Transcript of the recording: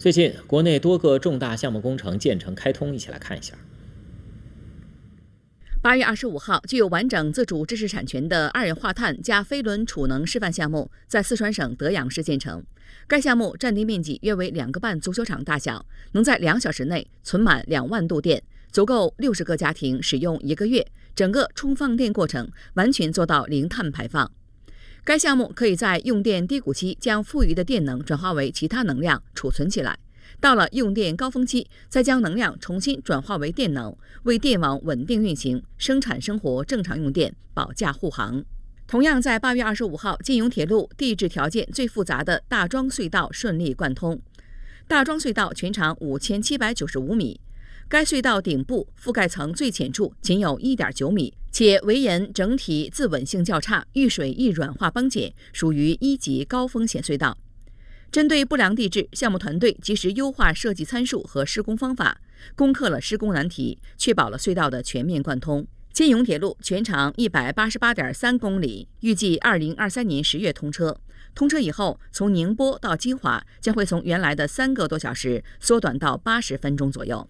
最近，国内多个重大项目工程建成开通，一起来看一下。八月二十五号，具有完整自主知识产权的二氧化碳加飞轮储能示范项目在四川省德阳市建成。该项目占地面积约为两个半足球场大小，能在两小时内存满两万度电，足够六十个家庭使用一个月。整个充放电过程完全做到零碳排放。该项目可以在用电低谷期将富余的电能转化为其他能量储存起来，到了用电高峰期再将能量重新转化为电能，为电网稳定运行、生产生活正常用电保驾护航。同样，在八月二十五号，金永铁路地质条件最复杂的大庄隧道顺利贯通。大庄隧道全长五千七百九十五米。该隧道顶部覆盖层最浅处仅有一点九米，且围岩整体自稳性较差，遇水易软化崩解，属于一级高风险隧道。针对不良地质，项目团队及时优化设计参数和施工方法，攻克了施工难题，确保了隧道的全面贯通。金甬铁路全长一百八十八点三公里，预计二零二三年十月通车。通车以后，从宁波到金华将会从原来的三个多小时缩短到八十分钟左右。